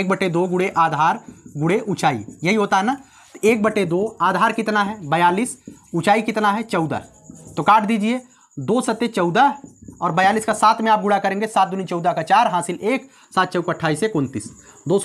एक बटे दो गुड़े आधार गुड़े ऊंचाई यही होता है ना तो एक बटे दो आधार कितना है बयालीस ऊंचाई कितना है चौदह तो काट दीजिए दो सत्य चौदह और बयालीस का सात में आप गुड़ा करेंगे सात दूनी चौदह का चार हासिल एक सात चौक अट्ठाईस एक उनतीस दो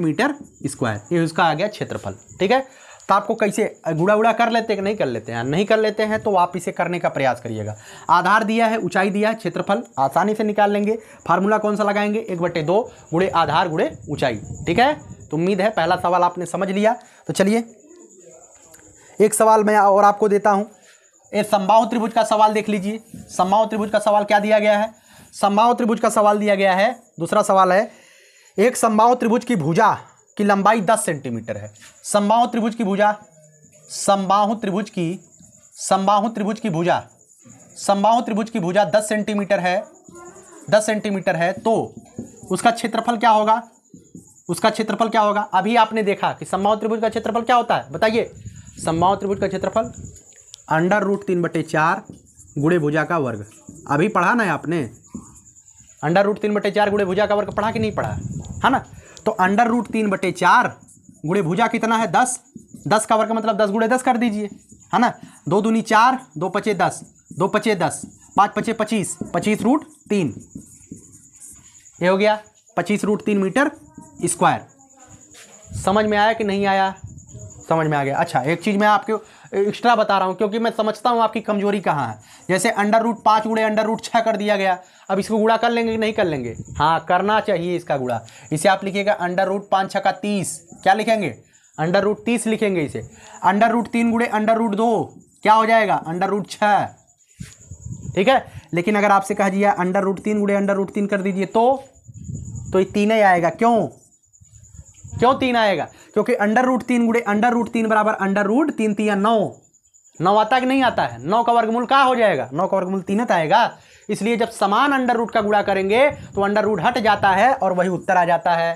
मीटर स्क्वायर ये उसका आ गया क्षेत्रफल ठीक है तो आपको कैसे गुड़ा उड़ा कर लेते हैं कि नहीं कर लेते हैं नहीं कर लेते हैं तो आप इसे करने का प्रयास करिएगा आधार दिया है ऊंचाई दिया है क्षेत्रफल आसानी से निकाल लेंगे फार्मूला कौन सा लगाएंगे एक बटे दो गुड़े आधार गुड़े ऊंचाई ठीक है तो उम्मीद है पहला सवाल आपने समझ लिया तो चलिए एक सवाल मैं और आपको देता हूँ ये संभाव त्रिभुज का सवाल देख लीजिए संभाव त्रिभुज का सवाल क्या दिया गया है संभाव त्रिभुज का सवाल दिया गया है दूसरा सवाल है एक संभाव त्रिभुज की भुजा की लंबाई 10 सेंटीमीटर है संभाव त्रिभुज की भुजा समबाहु त्रिभुज की समबाहु त्रिभुज की भुजा संभाव त्रिभुज की भुजा 10 सेंटीमीटर है 10 सेंटीमीटर है तो उसका क्षेत्रफल क्या होगा उसका क्षेत्रफल क्या होगा अभी आपने देखा कि संभाव त्रिभुज का क्षेत्रफल क्या होता है बताइए संभाव त्रिभुज का क्षेत्रफल अंडर रूट तीन बटे चार गुड़े भुजा का वर्ग अभी पढ़ा ना है आपने अंडर रूट तीन बटे चार गुड़े भुजा का वर्ग पढ़ा कि नहीं पढ़ा है ना तो अंडर रूट तीन बटे चार गुड़े भुजा कितना है दस दस का वर्ग मतलब दस गुड़े दस कर दीजिए है ना दो दूनी चार दो पचे दस दो पचे दस पाँच पचे पच्चीस पच्चीस रूट तीन ये हो गया पच्चीस रूट तीन मीटर स्क्वायर समझ में आया कि नहीं आया समझ में आ गया अच्छा एक चीज़ मैं आपके एक्स्ट्रा बता रहा हूँ क्योंकि मैं समझता हूँ आपकी कमजोरी कहाँ है जैसे अंडर रूट पाँच गुड़े अंडर रूट छः कर दिया गया अब इसको गुड़ा कर लेंगे कि नहीं कर लेंगे हाँ करना चाहिए इसका गुड़ा इसे आप लिखिएगा अंडर रूट पाँच छः का तीस क्या लिखेंगे अंडर रूट तीस लिखेंगे इसे अंडर रूट तीन गुड़े अंडर रूट दो क्या हो जाएगा अंडर रूट छः ठीक है लेकिन अगर आपसे कहा जाए अंडर रूट तीन गुड़े अंडर रूट तीन कर दीजिए तो तो ये तीन ही आएगा क्यों क्यों तीन आएगा क्योंकि अंडर रूट तीन गुड़े अंडर रूट तीन बराबर अंडर रूट तीन तीन नौ नौ आता कि नहीं आता है नौ का वर्गमूल कहा हो जाएगा नौ का वर्गमूल तीन तो आएगा इसलिए जब समान अंडर रूट का गुड़ा करेंगे तो अंडर रूट हट जाता है और वही उत्तर आ जाता है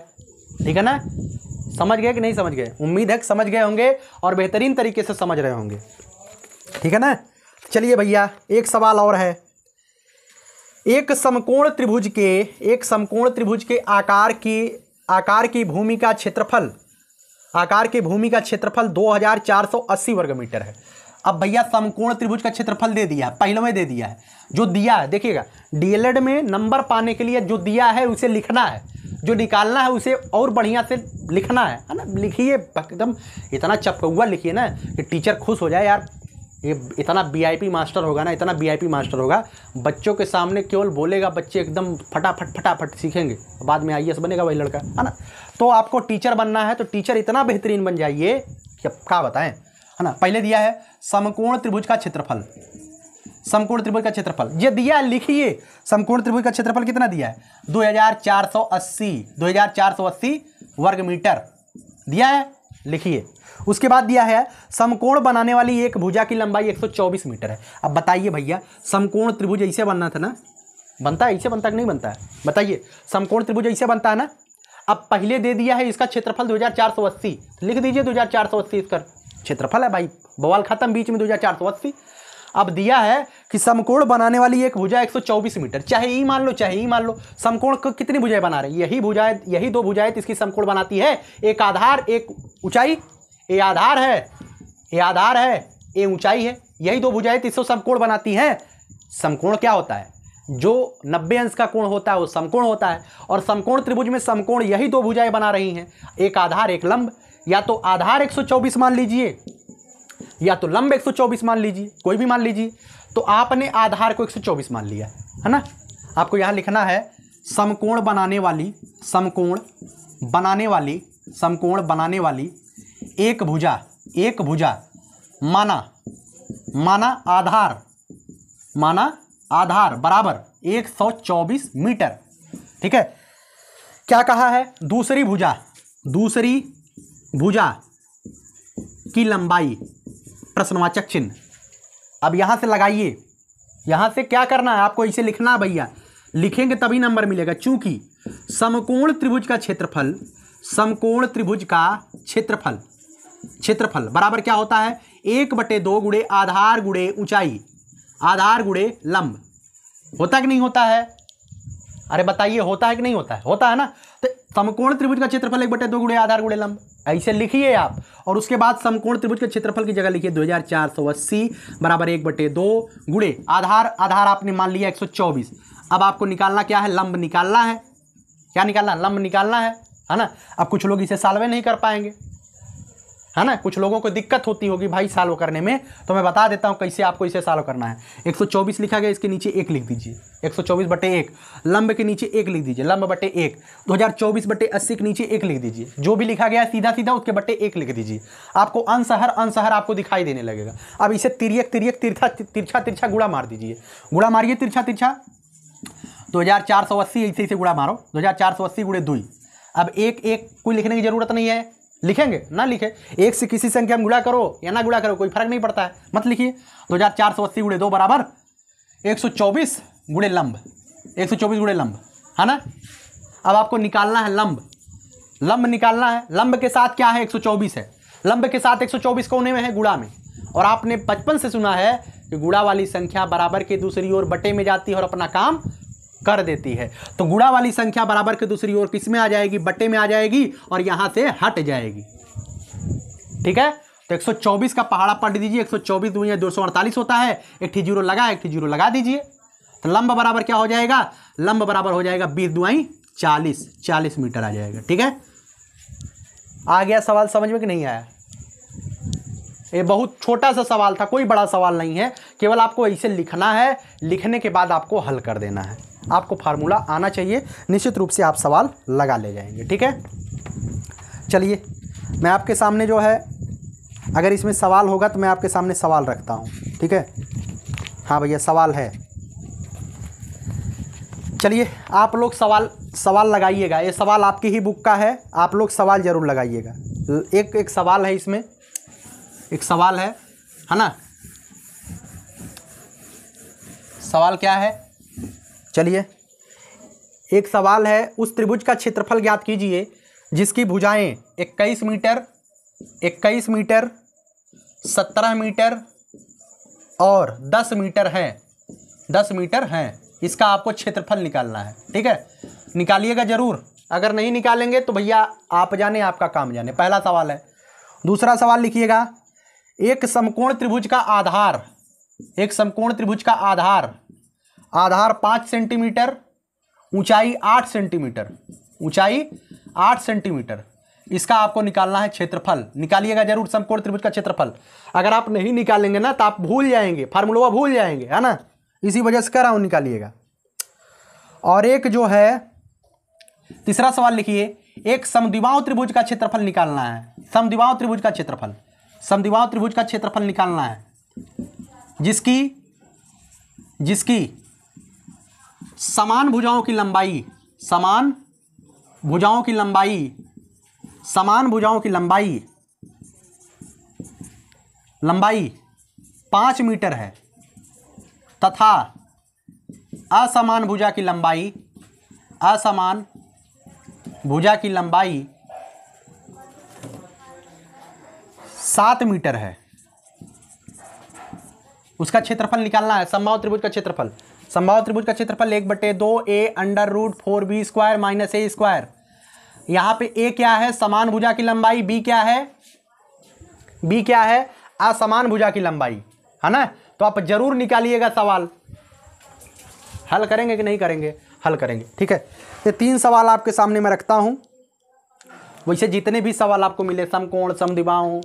ठीक है ना समझ गए कि नहीं समझ गए उम्मीद है कि समझ गए होंगे और बेहतरीन तरीके से समझ रहे होंगे ठीक है ना चलिए भैया एक सवाल और है एक समकोण त्रिभुज के एक समकोण त्रिभुज के आकार की आकार की भूमि का क्षेत्रफल आकार की भूमि का क्षेत्रफल 2480 वर्ग मीटर है अब भैया समकोण त्रिभुज का क्षेत्रफल दे दिया में दे दिया है जो दिया है देखिएगा डीएलएड में नंबर पाने के लिए जो दिया है उसे लिखना है जो निकालना है उसे और बढ़िया से लिखना है है ना लिखिए एकदम इतना चपकौआ लिखिए ना कि टीचर खुश हो जाए यार ये इतना वीआईपी मास्टर होगा ना इतना वीआईपी मास्टर होगा बच्चों के सामने केवल बोलेगा बच्चे एकदम फटाफट फटाफट सीखेंगे बाद में आईएएस e बनेगा वही लड़का है ना तो आपको टीचर बनना है तो टीचर इतना बेहतरीन बन जाइए कि क्या बताएं है ना पहले दिया है समकोण त्रिभुज का क्षेत्रफल समकोण त्रिभुज का क्षेत्रफल ये दिया लिखिए समकोण त्रिभुज का क्षेत्रफल कितना दिया है दो हजार वर्ग मीटर दिया है लिखिए उसके बाद दिया है समकोण बनाने वाली एक भुजा की लंबाई 124 मीटर है अब बताइए भैया समकोण त्रिभुज ऐसे बनना था ना बनता है ऐसे बनता है नहीं बनता है बताइए समकोण त्रिभुज ऐसे बनता है ना अब पहले दे दिया है इसका क्षेत्रफल 2480 लिख दीजिए 2480 इसका क्षेत्रफल है भाई बवाल खत्म बीच में अस्सी अब दिया है कि समकोण बनाने वाली एक भुजा 124 मीटर चाहे ई मान लो चाहे ई मान लो समकोण कितनी भुजाएं बना रही यही भुजाएं यही दो भुजाएं तो इसकी समकोण बनाती है एक आधार एक ऊंचाई ये आधार है ये आधार है ये ऊंचाई है यही दो भुजाएं तीसरे समकोण बनाती हैं समकोण क्या होता है जो 90 अंश का कोण होता है वो समकोण होता है और समकोण त्रिभुज में समकोण यही दो भुजाएं बना रही हैं एक आधार एक लंब या तो आधार 124 मान लीजिए या तो लंब 124 मान लीजिए कोई भी मान लीजिए तो आपने आधार को 124 मान लिया है ना आपको यहाँ लिखना है समकोण बनाने वाली समकोण बनाने वाली समकोण बनाने वाली एक भुजा एक भुजा माना माना आधार माना आधार बराबर 124 मीटर ठीक है क्या कहा है दूसरी भुजा दूसरी भुजा की लंबाई प्रश्नवाचक चिन्ह अब यहां से लगाइए यहां से क्या करना है आपको इसे लिखना है भैया लिखेंगे तभी नंबर मिलेगा चूंकि समकोण त्रिभुज का क्षेत्रफल समकोण त्रिभुज का क्षेत्रफल क्षेत्रफल बराबर क्या होता है एक बटे दो गुड़े आधार गुड़े ऊंचाई आधार गुड़े लंब होता कि नहीं होता है अरे बताइए होता है कि नहीं होता है होता है ना तो समकोण त्रिभुज का क्षेत्रफल एक बटे दो गुड़े आधार गुड़े लंब ऐसे लिखिए आप और उसके बाद समकोण त्रिभुज के क्षेत्रफल की जगह लिखिए 2480 बराबर एक बटे दो गुड़े आधार आधार आपने मान लिया 124 अब आपको निकालना क्या है लंब निकालना है क्या निकालना लंब निकालना है है ना अब कुछ लोग इसे सालवे नहीं कर पाएंगे है ना कुछ लोगों को दिक्कत होती होगी भाई सालो करने में तो मैं बता देता हूँ कैसे आपको इसे सालो करना है 124 लिखा गया इसके नीचे एक लिख दीजिए 124 बटे एक लंब के नीचे एक लिख दीजिए लंब बटे एक दो हजार चौबीस बटे अस्सी के नीचे एक लिख दीजिए जो भी लिखा गया सीधा सीधा उसके बटे एक लिख दीजिए आपको अनसहर अनसहर आपको दिखाई देने लगेगा अब इसे तिरियक तिरियक तिरछा तिरछा तिरछा गुड़ा मार दीजिए गुड़ा मारिए तिरछा तिरछा दो हज़ार चार सौ अस्सी ऐसे ऐसे गुड़ा मारो दो हज़ार चार सौ अस्सी गुड़े दुई अब एक एक कोई लिखने की ज़रूरत नहीं है लिखेंगे ना लिखे एक से किसी संख्या में गुड़ा करो या ना गुड़ा करो कोई फर्क नहीं पड़ता है मत लिखिए दो हज़ार चार सौ अस्सी गुड़े दो बराबर एक सौ चौबीस गुड़े लंब एक सौ चौबीस गुड़े लंब है ना अब आपको निकालना है लंब लंब निकालना है लंब के साथ क्या है एक सौ चौबीस है लंब के साथ एक सौ चौबीस कोने में है गुड़ा में और आपने बचपन से सुना है कि गुड़ा वाली संख्या बराबर के दूसरी ओर बटे में जाती है और अपना काम कर देती है तो गुड़ा वाली संख्या बराबर के दूसरी ओर किस में आ जाएगी बट्टे में आ जाएगी और यहां से हट जाएगी ठीक है तो 124 का पहाड़ा पढ़ दीजिए 124 सौ चौबीस दो होता है एक ठी जीरो लगा एक ठी जीरो लगा दीजिए तो लंब बराबर क्या हो जाएगा लंब बराबर हो जाएगा बीस दुआई चालीस चालीस मीटर आ जाएगा ठीक है आ गया सवाल समझ में कि नहीं आया ये बहुत छोटा सा सवाल था कोई बड़ा सवाल नहीं है केवल आपको इसे लिखना है लिखने के बाद आपको हल कर देना है आपको फार्मूला आना चाहिए निश्चित रूप से आप सवाल लगा ले जाएंगे ठीक है चलिए मैं आपके सामने जो है अगर इसमें सवाल होगा तो मैं आपके सामने सवाल रखता हूँ ठीक है हाँ भैया सवाल है चलिए आप लोग सवाल सवाल लगाइएगा ये सवाल आपकी ही बुक का है आप लोग सवाल ज़रूर लगाइएगा एक एक सवाल है इसमें एक सवाल है है ना सवाल क्या है चलिए एक सवाल है उस त्रिभुज का क्षेत्रफल ज्ञात कीजिए जिसकी भुजाएं 21 मीटर 21 मीटर 17 मीटर और 10 मीटर हैं 10 मीटर हैं इसका आपको क्षेत्रफल निकालना है ठीक है निकालिएगा ज़रूर अगर नहीं निकालेंगे तो भैया आप जाने आपका काम जाने पहला सवाल है दूसरा सवाल लिखिएगा एक समकोण त्रिभुज का आधार एक समकोण त्रिभुज का आधार आधार पाँच सेंटीमीटर ऊंचाई आठ सेंटीमीटर ऊंचाई आठ सेंटीमीटर इसका आपको निकालना है क्षेत्रफल निकालिएगा जरूर समकोण त्रिभुज का क्षेत्रफल अगर आप नहीं निकालेंगे ना तो आप भूल जाएंगे फार्मूला भूल जाएंगे है ना इसी वजह से कह रहा हूँ निकालिएगा और एक जो है तीसरा सवाल लिखिए एक समदिवाओं त्रिभुज का क्षेत्रफल निकालना है समदिवाओं त्रिभुज का क्षेत्रफल समदिवाओं त्रिभुज का क्षेत्रफल निकालना है जिसकी जिसकी समान भुजाओं की लंबाई समान भुजाओं की लंबाई समान भुजाओं की लंबाई लंबाई पाँच मीटर है तथा असमान भुजा की लंबाई असमान भुजा की लंबाई सात मीटर है उसका क्षेत्रफल निकालना है समाव त्रिभुज का क्षेत्रफल संभाव त्रिभुज का क्षेत्रफल एक बटे दो A under root four B square minus A square यहाँ पे ए क्या है समान भुजा की लंबाई बी क्या है बी क्या है असमान भुजा की लंबाई है ना तो आप जरूर निकालिएगा सवाल हल करेंगे कि नहीं करेंगे हल करेंगे ठीक है ये तीन सवाल आपके सामने मैं रखता हूँ वैसे जितने भी सवाल आपको मिले समकोण समदिबाहु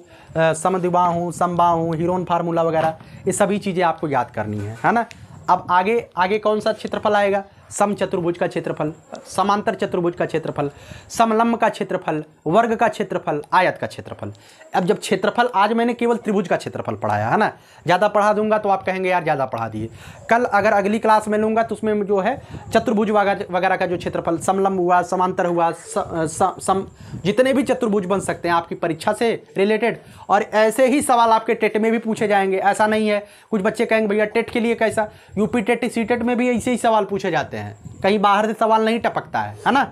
समदिबाहु समबाहु हीरोन फार्मूला वगैरह ये सभी चीज़ें आपको याद करनी है है ना अब आगे आगे कौन सा क्षेत्रफल आएगा सम चतुर्भुज का क्षेत्रफल समांतर चतुर्भुज का क्षेत्रफल समलंब का क्षेत्रफल वर्ग का क्षेत्रफल आयत का क्षेत्रफल अब जब क्षेत्रफल आज मैंने केवल त्रिभुज का क्षेत्रफल पढ़ाया है ना ज़्यादा पढ़ा दूंगा तो आप कहेंगे यार ज़्यादा पढ़ा दिए कल अगर अगली क्लास में लूँगा तो उसमें जो है चतुर्भुज वगैरह का जो क्षेत्रफल समलंब हुआ समांतर हुआ सम, सम जितने भी चतुर्भुज बन सकते हैं आपकी परीक्षा से रिलेटेड और ऐसे ही सवाल आपके टेट में भी पूछे जाएंगे ऐसा नहीं है कुछ बच्चे कहेंगे भैया टेट के लिए कैसा यूपी टेट सी टेट में भी ऐसे ही सवाल पूछे जाते हैं जाते हैं कहीं बाहर से सवाल नहीं टपकता है है ना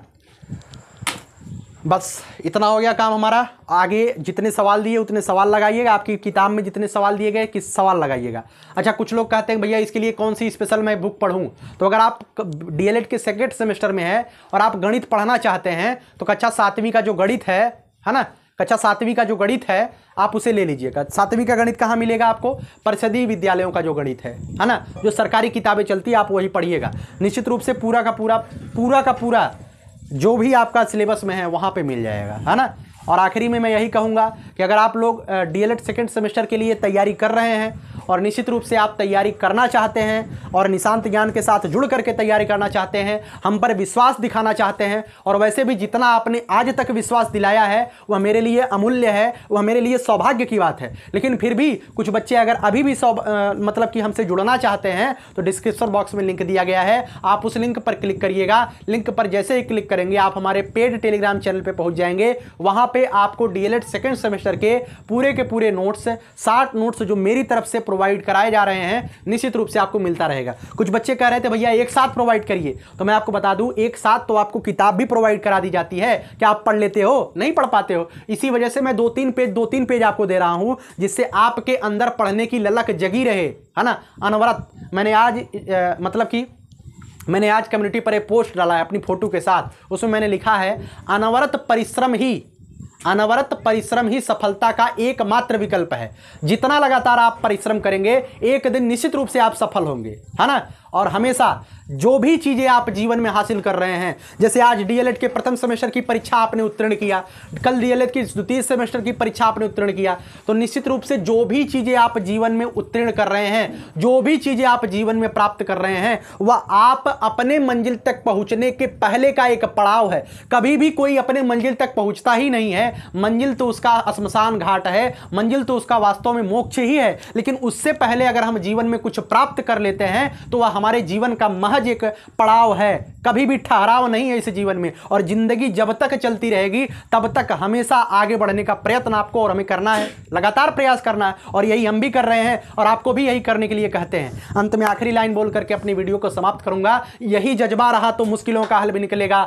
बस इतना हो गया काम हमारा आगे जितने सवाल दिए उतने सवाल लगाइएगा आपकी किताब में जितने सवाल दिए गए किस सवाल लगाइएगा अच्छा कुछ लोग कहते हैं भैया इसके लिए कौन सी स्पेशल मैं बुक पढ़ूं तो अगर आप डीएलएड के सेकेंड सेमेस्टर में है और आप गणित पढ़ना चाहते हैं तो कक्षा सातवीं का जो गणित है है ना कक्षा अच्छा, सातवीं का जो गणित है आप उसे ले लीजिएगा सातवीं का गणित कहाँ मिलेगा आपको परिषदीय विद्यालयों का जो गणित है है ना जो सरकारी किताबें चलती है आप वही पढ़िएगा निश्चित रूप से पूरा का पूरा पूरा का पूरा जो भी आपका सिलेबस में है वहाँ पर मिल जाएगा है ना और आखिरी में मैं यही कहूँगा कि अगर आप लोग डी एड सेकेंड सेमेस्टर के लिए तैयारी कर रहे हैं और निश्चित रूप से आप तैयारी करना चाहते हैं और निशांत ज्ञान के साथ जुड़ करके तैयारी करना चाहते हैं हम पर विश्वास दिखाना चाहते हैं और वैसे भी जितना आपने आज तक विश्वास दिलाया है वह मेरे लिए अमूल्य है वह मेरे लिए सौभाग्य की बात है लेकिन फिर भी कुछ बच्चे अगर अभी भी सौ मतलब कि हमसे जुड़ना चाहते हैं तो डिस्क्रिप्शन बॉक्स में लिंक दिया गया है आप उस लिंक पर क्लिक करिएगा लिंक पर जैसे ही क्लिक करेंगे आप हमारे पेड टेलीग्राम चैनल पर पहुँच जाएंगे वहाँ पे आपको डीएलएड सेकेंड सेमेस्टर के पूरे के पूरे नोट्स साठ नोट्स जो मेरी तरफ से प्रोवाइड कराए जा रहे हैं निश्चित रूप से आपको मिलता रहेगा कुछ बच्चे कह रहे थे भैया एक साथ प्रोवाइड करिए तो मैं आपको बता दूं एक साथ तो आपको किताब भी प्रोवाइड करा दी जाती है क्या आप पढ़ लेते हो नहीं पढ़ पाते हो इसी वजह से मैं दो तीन पेज दो तीन पेज आपको दे रहा हूं जिससे आपके अंदर पढ़ने की ललक जगी रहे है ना अनवरत मैंने आज मतलब कि मैंने आज कम्युनिटी पर एक पोस्ट डाला है अपनी फोटो के साथ उसमें मैंने लिखा है अनवरत परिश्रम ही अनवरत परिश्रम ही सफलता का एकमात्र विकल्प है जितना लगातार आप परिश्रम करेंगे एक दिन निश्चित रूप से आप सफल होंगे है ना और हमेशा जो भी चीज़ें आप जीवन में हासिल कर रहे हैं जैसे आज डीएलएड के प्रथम सेमेस्टर की परीक्षा आपने उत्तीर्ण किया कल डीएलएड की द्वितीय सेमेस्टर की परीक्षा आपने उत्तीर्ण किया तो निश्चित रूप से जो भी चीज़ें आप जीवन में उत्तीर्ण कर रहे हैं जो भी चीज़ें आप जीवन में प्राप्त कर रहे हैं वह आप अपने मंजिल तक पहुंचने के पहले का एक पड़ाव है कभी भी कोई अपने मंजिल तक पहुंचता ही नहीं है मंजिल तो उसका शमशान घाट है मंजिल तो उसका वास्तव में मोक्ष ही है लेकिन उससे पहले अगर हम जीवन में कुछ प्राप्त कर लेते हैं तो वह हमारे जीवन का महत्व महज एक पड़ाव है कभी भी ठहराव नहीं है इस जीवन में और ज़िंदगी जब तक चलती रहेगी तब तक हमेशा आगे बढ़ने का प्रयत्न आपको और हमें करना है लगातार प्रयास करना है और यही हम भी कर रहे हैं और आपको भी यही करने के लिए कहते हैं अंत में आखिरी लाइन बोल करके अपनी वीडियो को समाप्त करूंगा यही जज्बा रहा तो मुश्किलों का हल भी निकलेगा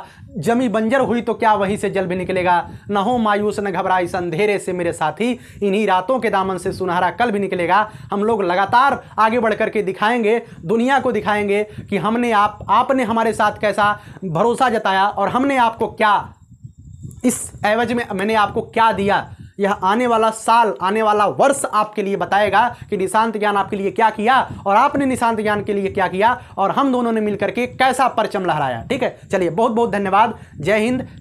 जमी बंजर हुई तो क्या वहीं से जल भी निकलेगा न हो मायूस न घबरा इस अंधेरे से मेरे साथी इन्हीं रातों के दामन से सुनहरा कल भी निकलेगा हम लोग लगातार आगे बढ़ करके दिखाएंगे दुनिया को दिखाएंगे कि हम हमने आप आपने हमारे साथ कैसा भरोसा जताया और हमने आपको क्या इस एवज में मैंने आपको क्या दिया यह आने वाला साल आने वाला वर्ष आपके लिए बताएगा कि निशांत ज्ञान आपके लिए क्या किया और आपने निशांत ज्ञान के लिए क्या किया और हम दोनों ने मिलकर के कैसा परचम लहराया ठीक है चलिए बहुत बहुत धन्यवाद जय हिंद